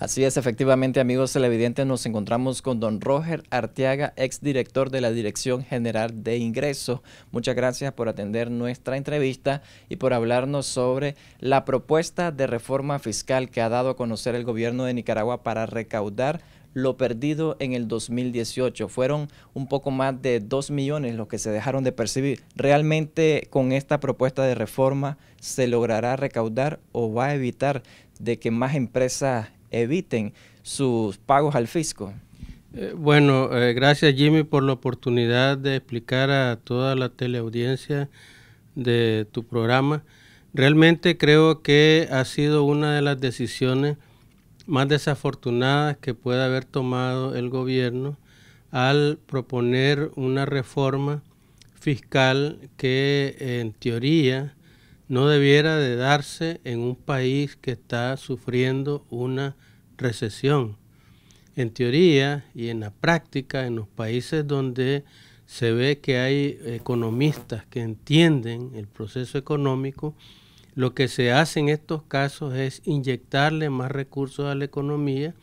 Así es, efectivamente, amigos televidentes, nos encontramos con don Roger Arteaga, exdirector de la Dirección General de Ingresos. Muchas gracias por atender nuestra entrevista y por hablarnos sobre la propuesta de reforma fiscal que ha dado a conocer el gobierno de Nicaragua para recaudar lo perdido en el 2018. Fueron un poco más de 2 millones los que se dejaron de percibir. ¿Realmente con esta propuesta de reforma se logrará recaudar o va a evitar de que más empresas eviten sus pagos al fisco? Eh, bueno, eh, gracias Jimmy por la oportunidad de explicar a toda la teleaudiencia de tu programa. Realmente creo que ha sido una de las decisiones más desafortunadas que puede haber tomado el gobierno al proponer una reforma fiscal que en teoría no debiera de darse en un país que está sufriendo una recesión. En teoría y en la práctica, en los países donde se ve que hay economistas que entienden el proceso económico, lo que se hace en estos casos es inyectarle más recursos a la economía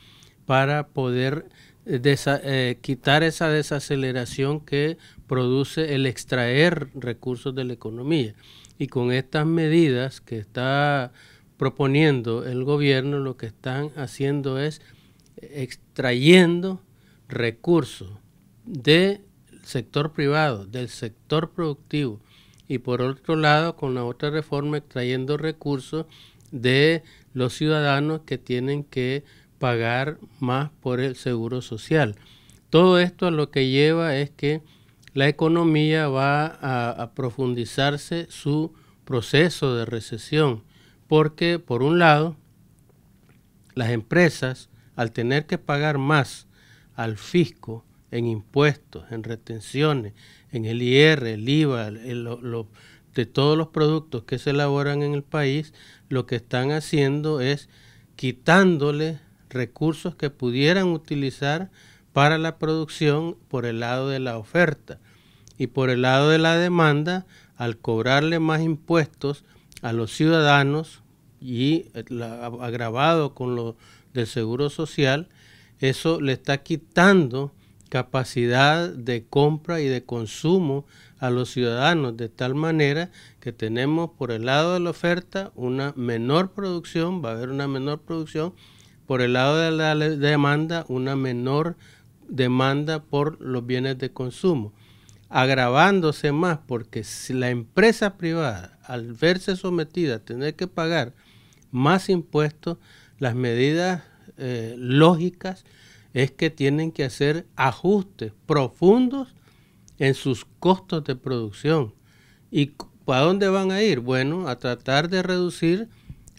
para poder eh, eh, quitar esa desaceleración que produce el extraer recursos de la economía y con estas medidas que está proponiendo el gobierno, lo que están haciendo es extrayendo recursos del sector privado, del sector productivo, y por otro lado, con la otra reforma, extrayendo recursos de los ciudadanos que tienen que pagar más por el seguro social. Todo esto a lo que lleva es que la economía va a, profundizarse su proceso de recesión, porque por un lado, las empresas, al tener que pagar más al fisco en impuestos, en retenciones, en el IR, el IVA, de todos los productos que se elaboran en el país, lo que están haciendo es quitándole recursos que pudieran utilizar para la producción por el lado de la oferta. Y por el lado de la demanda, al cobrarle más impuestos a los ciudadanos y eh, agravado con lo del Seguro Social, eso le está quitando capacidad de compra y de consumo a los ciudadanos, de tal manera que tenemos por el lado de la oferta una menor producción, va a haber una menor producción, por el lado de la demanda una menor demanda por los bienes de consumo agravándose más porque si la empresa privada, al verse sometida a tener que pagar más impuestos, las medidas eh, lógicas es que tienen que hacer ajustes profundos en sus costos de producción. ¿Y para dónde van a ir? Bueno, a tratar de reducir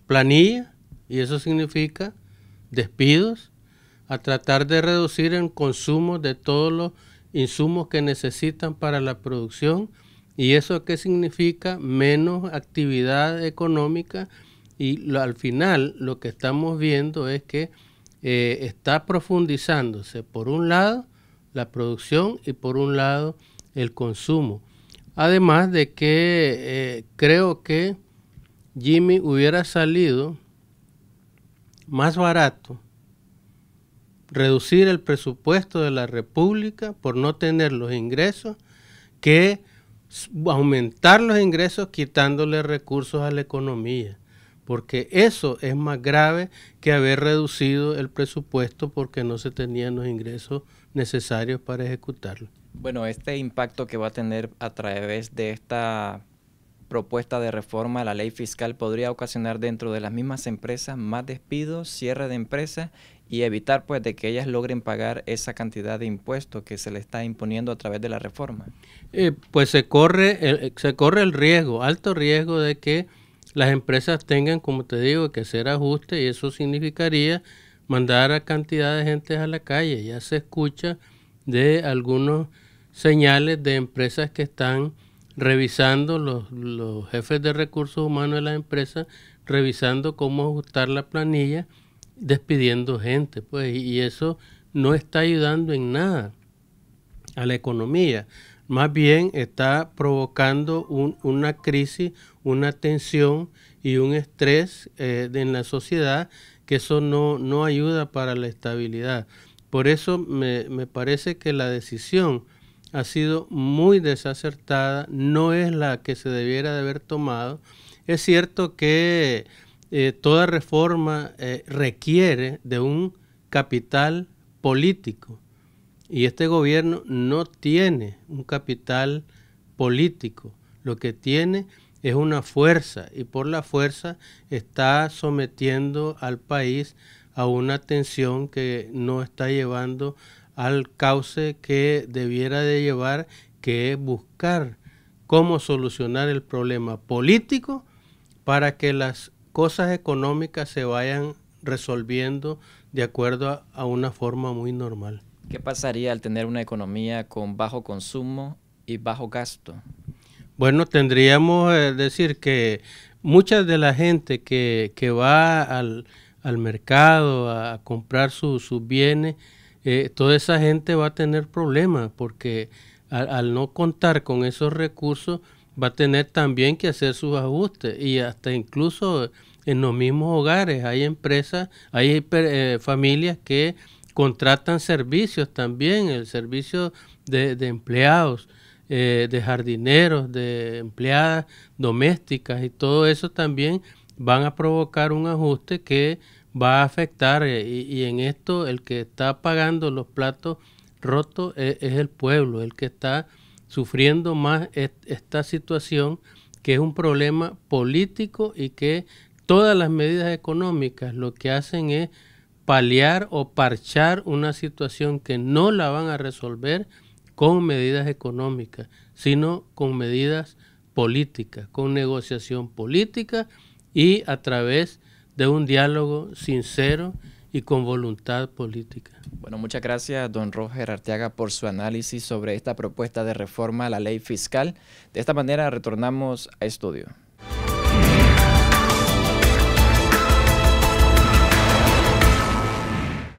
planilla, y eso significa despidos, a tratar de reducir el consumo de todos los insumos que necesitan para la producción. ¿Y eso qué significa? Menos actividad económica y al final lo que estamos viendo es que eh, está profundizándose por un lado la producción y por un lado el consumo. Además de que eh, creo que Jimmy hubiera salido más barato reducir el presupuesto de la República por no tener los ingresos que aumentar los ingresos quitándole recursos a la economía, porque eso es más grave que haber reducido el presupuesto porque no se tenían los ingresos necesarios para ejecutarlo. Bueno, este impacto que va a tener a través de esta propuesta de reforma a la ley fiscal podría ocasionar dentro de las mismas empresas más despidos, cierre de empresas y evitar pues de que ellas logren pagar esa cantidad de impuestos que se le está imponiendo a través de la reforma? Eh, pues se corre, el, se corre el riesgo, alto riesgo de que las empresas tengan, como te digo, que hacer ajuste y eso significaría mandar a cantidad de gente a la calle. Ya se escucha de algunos señales de empresas que están revisando los, jefes de recursos humanos de las empresas, revisando cómo ajustar la planilla, despidiendo gente, pues, y eso no está ayudando en nada a la economía. Más bien está provocando una crisis, una tensión y un estrés eh, en la sociedad que eso no, ayuda para la estabilidad. Por eso me parece que la decisión ha sido muy desacertada, no es la que se debiera de haber tomado. Es cierto que eh, toda reforma eh, requiere de un capital político y este gobierno no tiene un capital político, lo que tiene es una fuerza y por la fuerza está sometiendo al país a una tensión que no está llevando al cauce que debiera de llevar, que es buscar cómo solucionar el problema político para que las cosas económicas se vayan resolviendo de acuerdo a, una forma muy normal. ¿Qué pasaría al tener una economía con bajo consumo y bajo gasto? Bueno, tendríamos que eh, decir que mucha de la gente que, va al, mercado a comprar sus bienes eh, toda esa gente va a tener problemas porque al, no contar con esos recursos va a tener también que hacer sus ajustes y hasta incluso en los mismos hogares hay empresas, hay eh, familias que contratan servicios también, el servicio de, empleados, eh, de jardineros, de empleadas domésticas y todo eso también van a provocar un ajuste que va a afectar eh, y, en esto el que está pagando los platos rotos es, el pueblo, el que está sufriendo más esta situación que es un problema político y que todas las medidas económicas lo que hacen es paliar o parchar una situación que no la van a resolver con medidas económicas, sino con medidas políticas, con negociación política y a través de un diálogo sincero y con voluntad política. Bueno, muchas gracias, don Roger Arteaga, por su análisis sobre esta propuesta de reforma a la ley fiscal. De esta manera retornamos a estudio.